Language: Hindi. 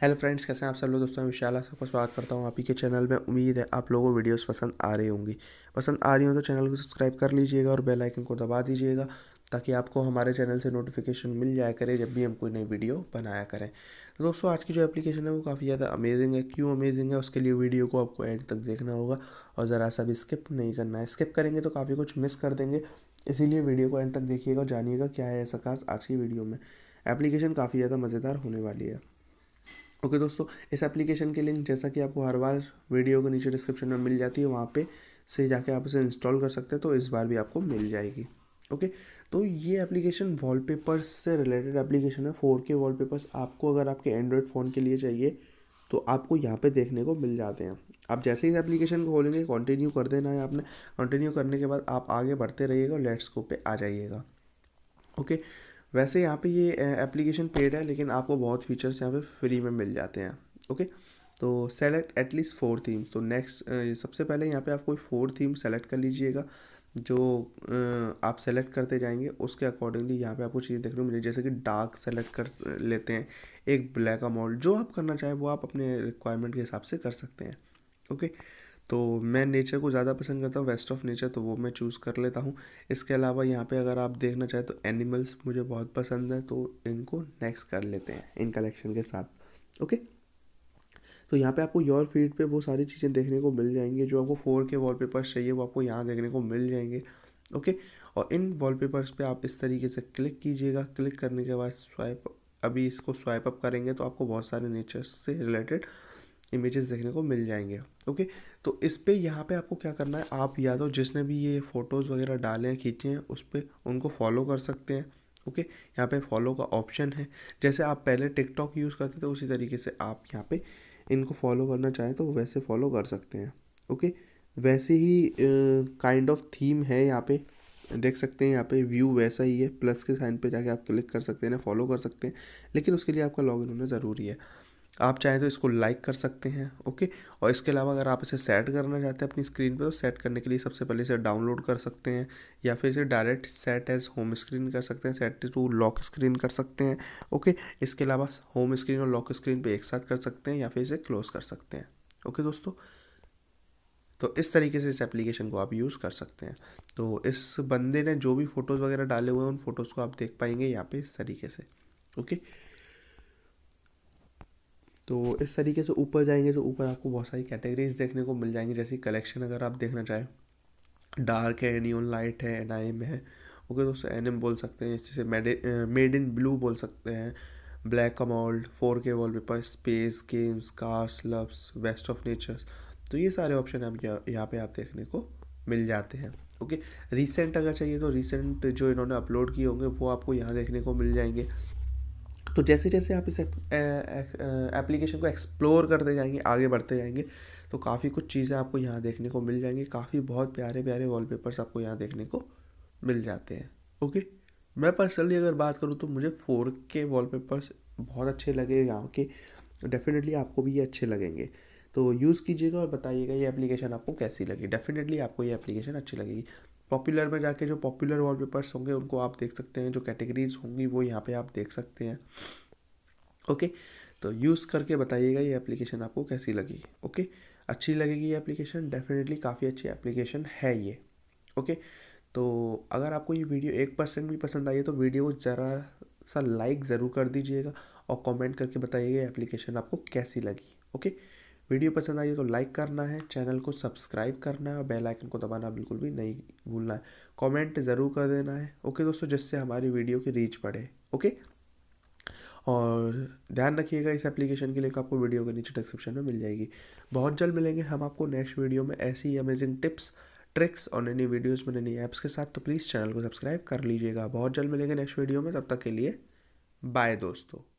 हेलो फ्रेंड्स कैसे हैं आप सब लोग दोस्तों मैं विशाला सबका स्वागत करता हूं आप ही के चैनल में उम्मीद है आप लोगों को वीडियोस पसंद आ रही होंगी पसंद आ रही हो तो चैनल को सब्सक्राइब कर लीजिएगा और बेल आइकन को दबा दीजिएगा ताकि आपको हमारे चैनल से नोटिफिकेशन मिल जाया करे जब भी हम कोई नई वीडियो बनाया करें तो दोस्तों आज की जो एप्लीकेशन है वो काफ़ी ज़्यादा अमेजिंग है क्यों अमेजिंग है उसके लिए वीडियो को आपको एंड तक देखना होगा और ज़रा सा भी स्किप नहीं करना है स्किप करेंगे तो काफ़ी कुछ मिस कर देंगे इसीलिए वीडियो को एंड तक देखिएगा और जानिएगा क्या है ऐसा खास आज की वीडियो में एप्लीकेशन काफ़ी ज़्यादा मज़ेदार होने वाली है ओके okay, दोस्तों इस एप्लीकेशन के लिंक जैसा कि आपको हर बार वीडियो के नीचे डिस्क्रिप्शन में मिल जाती है वहाँ पे से जाके आप इसे इंस्टॉल कर सकते हैं तो इस बार भी आपको मिल जाएगी ओके okay, तो ये एप्लीकेशन वॉलपेपर्स से रिलेटेड एप्लीकेशन है फोर के वॉल आपको अगर आपके एंड्रॉयड फ़ोन के लिए चाहिए तो आपको यहाँ पे देखने को मिल जाते हैं आप जैसे ही इस एप्लीकेशन को खोलेंगे कंटिन्यू कर देना है आपने कंटिन्यू करने के बाद आप आगे बढ़ते रहिएगा लेट्स को पे आ जाइएगा ओके okay, वैसे यहाँ पे ये एप्लीकेशन पेड है लेकिन आपको बहुत फीचर्स यहाँ पे फ्री में मिल जाते हैं ओके तो सेलेक्ट एटलीस्ट फोर थीम्स तो नेक्स्ट सबसे पहले यहाँ पे आप कोई फोर थीम सेलेक्ट कर लीजिएगा जो आप सेलेक्ट करते जाएंगे उसके अकॉर्डिंगली यहाँ पे आपको चीज़ें देखने को मिली जैसे कि डार्क सेलेक्ट कर लेते हैं एक ब्लैक अमाउंट जो आप करना चाहें वो आप अपने रिक्वायरमेंट के हिसाब से कर सकते हैं ओके okay? तो मैं नेचर को ज़्यादा पसंद करता हूँ वेस्ट ऑफ नेचर तो वो मैं चूज़ कर लेता हूँ इसके अलावा यहाँ पे अगर आप देखना चाहें तो एनिमल्स मुझे बहुत पसंद है तो इनको नेक्स्ट कर लेते हैं इन कलेक्शन के साथ ओके तो यहाँ पे आपको योर फीड पे वो सारी चीज़ें देखने को मिल जाएंगी जो आपको फोर के वॉलपेपर्स चाहिए वो आपको यहाँ देखने को मिल जाएंगे ओके और इन वॉल पर आप इस तरीके से क्लिक कीजिएगा क्लिक करने के बाद स्वाइप अभी इसको स्वाइप अप करेंगे तो आपको बहुत सारे नेचर से रिलेटेड इमेजेस देखने को मिल जाएंगे ओके तो इस पर यहाँ पे आपको क्या करना है आप या तो जिसने भी ये फ़ोटोज़ वगैरह डाले हैं खींचे हैं उस पर उनको फॉलो कर सकते हैं ओके यहाँ पे फॉलो का ऑप्शन है जैसे आप पहले टिकटॉक यूज़ करते थे उसी तरीके से आप यहाँ पे इनको फॉलो करना चाहें तो वैसे फॉलो कर सकते हैं ओके वैसे ही काइंड ऑफ थीम है यहाँ पर देख सकते हैं यहाँ पे व्यू वैसा ही है प्लस के साइन पे जाके आप क्लिक कर सकते हैं फॉलो कर सकते हैं लेकिन उसके लिए आपका लॉगिन होना ज़रूरी है आप चाहें तो इसको लाइक कर सकते हैं ओके और इसके अलावा अगर आप इसे सेट करना चाहते हैं अपनी स्क्रीन पे तो सेट करने के लिए सबसे पहले इसे डाउनलोड कर सकते हैं या फिर इसे direct set as home screen कर सकते हैं सेट टू लॉक स्क्रीन कर सकते हैं ओके इसके अलावा होम स्क्रीन और लॉक स्क्रीन पर एक साथ कर सकते हैं या फिर इसे क्लोज कर सकते हैं ओके दोस्तों तो इस तरीके से इस एप्लीकेशन को आप यूज़ कर सकते हैं तो इस बंदे ने जो भी फ़ोटोज़ वगैरह डाले हुए हैं उन फ़ोटोज़ को आप देख पाएंगे यहाँ पे इस तरीके से ओके तो इस तरीके से ऊपर जाएंगे तो ऊपर आपको बहुत सारी कैटेगरीज देखने को मिल जाएंगी जैसे कलेक्शन अगर आप देखना चाहें डार्क है नियॉन लाइट है एन आई एम है ओके दोस्तों एन एम बोल सकते हैं जैसे मेड इन ब्लू बोल सकते हैं black AMOLED four K wallpaper space games cars loves west of natures तो ये सारे ऑप्शन आप यहाँ पे आप देखने को मिल जाते हैं ओके रिसेंट अगर चाहिए तो रिसेंट जो इन्होंने अपलोड किए होंगे वो आपको यहाँ देखने को मिल जाएंगे तो जैसे जैसे आप इस एप्लीकेशन को एक्सप्लोर करते जाएंगे आगे बढ़ते जाएंगे तो काफ़ी कुछ चीज़ें आपको यहाँ देखने को मिल जाएंगी काफ़ी बहुत प्यारे प्यारे वॉलपेपर्स आपको यहाँ देखने को मिल जाते हैं ओके मैं पर्सनली अगर बात करूँ तो मुझे फोर के वॉलपेपर्स बहुत अच्छे लगे यहाँ के डेफिनेटली आपको भी ये अच्छे लगेंगे तो यूज़ कीजिएगा और बताइएगा ये एप्लीकेशन आपको कैसी लगी डेफिनेटली आपको ये एप्लीकेशन अच्छी लगेगी पॉपुलर में जाके जो पॉपुलर वॉलपेपर्स होंगे उनको आप देख सकते हैं जो कैटेगरीज होंगी वो यहाँ पे आप देख सकते हैं ओके तो यूज़ करके बताइएगा ये एप्लीकेशन आपको कैसी लगी ओके अच्छी लगेगी ये एप्लीकेशन डेफिनेटली काफ़ी अच्छी एप्लीकेशन है ये ओके तो अगर आपको ये वीडियो एक परसेंट भी पसंद आई है तो वीडियो को ज़रा सा लाइक ज़रूर कर दीजिएगा और कमेंट करके बताइएगा एप्लीकेशन आपको कैसी लगी ओके वीडियो पसंद आई हो तो लाइक करना है चैनल को सब्सक्राइब करना है और बेल आइकन को दबाना बिल्कुल भी नहीं भूलना है कमेंट ज़रूर कर देना है ओके दोस्तों जिससे हमारी वीडियो की रीच बढ़े ओके और ध्यान रखिएगा इस एप्लीकेशन के लिए आपको वीडियो के नीचे डिस्क्रिप्शन में मिल जाएगी बहुत जल्द मिलेंगे हम आपको नेक्स्ट वीडियो में ऐसी ही अमेजिंग टिप्स ट्रिक्स और नई नई वीडियोज़ में नई नई ऐप्स के साथ तो प्लीज़ चैनल को सब्सक्राइब कर लीजिएगा बहुत जल्द मिलेंगे नेक्स्ट वीडियो में तब तक के लिए बाय दोस्तों